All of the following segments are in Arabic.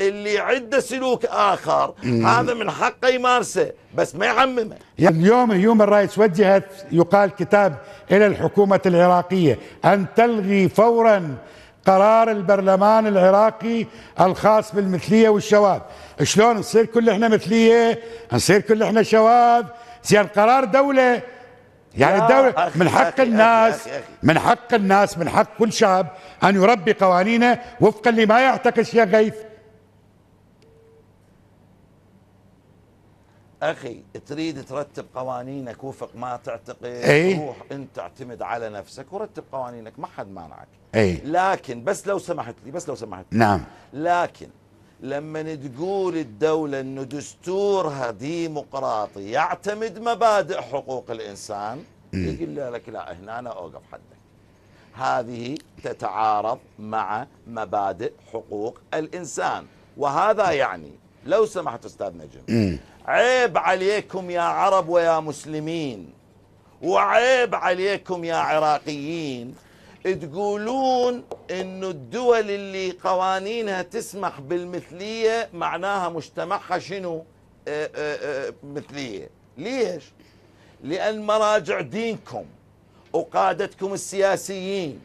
اللي عنده سلوك اخر مم. هذا من حقه يمارسه بس ما يعممه يعني اليوم هيومن رايتس وجهت يقال كتاب الى الحكومه العراقيه ان تلغي فورا قرار البرلمان العراقي الخاص بالمثليه والشواذ شلون نصير كل احنا مثليه نصير كل احنا شواذ زين قرار دوله يعني الدولة من حق أخي الناس أخي أخي أخي. من حق الناس من حق كل شعب أن يربي قوانينه وفقا لما يعتقد يا غيث اخي تريد ترتب قوانينك وفق ما تعتقد أي. روح انت اعتمد على نفسك ورتب قوانينك ما حد مانعك أي. لكن بس لو سمحت لي بس لو سمحت لي نعم لكن لما تقول الدولة انه دستورها ديمقراطي يعتمد مبادئ حقوق الانسان م. يقول لك لا هنا أنا اوقف حدك هذه تتعارض مع مبادئ حقوق الانسان وهذا يعني لو سمحت أستاذ نجم عيب عليكم يا عرب ويا مسلمين وعيب عليكم يا عراقيين تقولون انه الدول اللي قوانينها تسمح بالمثليه معناها مجتمعها شنو اه اه اه مثليه ليش لان مراجع دينكم وقادتكم السياسيين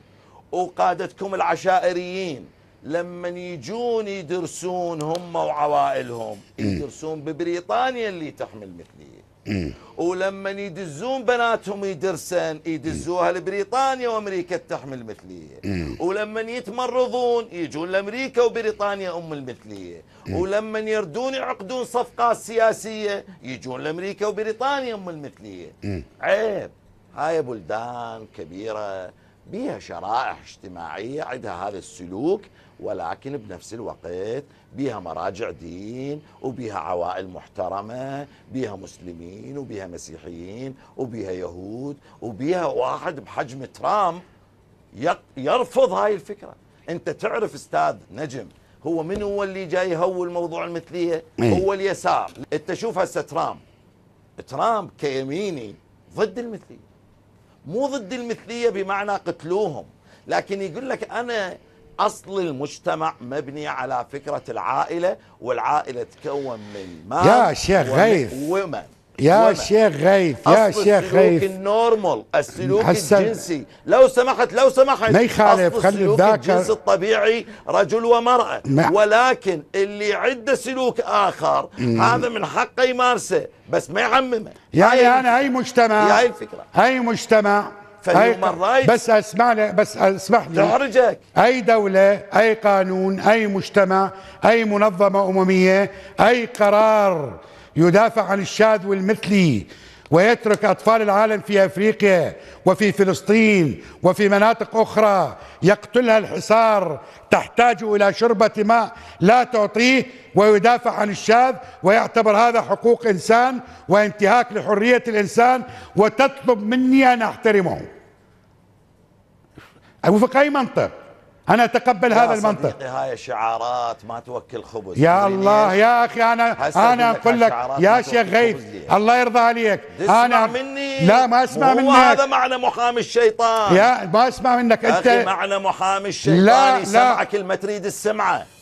وقادتكم العشائريين لما يجون يدرسون هم وعوائلهم إيه. يدرسون ببريطانيا اللي تحمل مثليه إيه. ولما يدزون بناتهم يدرسن يدزوها إيه. لبريطانيا وامريكا تحمل مثليه ولما يتمرضون يجون لامريكا وبريطانيا ام المثليه ولما يردون يعقدون صفقات سياسيه يجون لامريكا وبريطانيا ام المثليه عيب هاي بلدان كبيره بها شرائح اجتماعية عندها هذا السلوك ولكن بنفس الوقت بها مراجع دين وبها عوائل محترمة بها مسلمين وبها مسيحيين وبها يهود وبها واحد بحجم ترامب يرفض هاي الفكرة انت تعرف استاذ نجم هو من هو اللي جاي يهول الموضوع المثلية إيه. هو اليسار انت شوف هسه ترامب ترامب كيميني ضد المثلية مو ضد المثلية بمعنى قتلوهم لكن يقول لك أنا أصل المجتمع مبني على فكرة العائلة والعائلة تكون من ما يا شيخ غيث ومن يا شيخ غيث يا شيخ غيث السلوك النورمال السلوك الجنسي لو سمحت لو سمحت ما يخالف خلي الذاكر الجنسي الطبيعي رجل ومرأة ولكن اللي عنده سلوك آخر مم. هذا من حقه يمارسه بس ما يعممه يعني هاي أنا هاي مجتمع هاي الفكرة هاي مجتمع أي بس اسمع بس اسمح لي تحرجك اي دوله اي قانون اي مجتمع اي منظمه امميه اي قرار يدافع عن الشاذ والمثلي ويترك أطفال العالم في أفريقيا وفي فلسطين وفي مناطق أخرى يقتلها الحصار تحتاج إلى شربة ماء لا تعطيه ويدافع عن الشاذ ويعتبر هذا حقوق إنسان وانتهاك لحرية الإنسان وتطلب مني أن أحترمه وفق أي منطق انا اتقبل هذا المنطق هاي شعارات ما توكل خبز يا الله يا اخي انا انا اقول لك يا شيخ غيث الله يرضى عليك انا مني لا ما اسمع منك هذا معنى محامي الشيطان يا ما اسمع منك انت معنى محامي الشيطان لا لا سمعك المتريد السمعه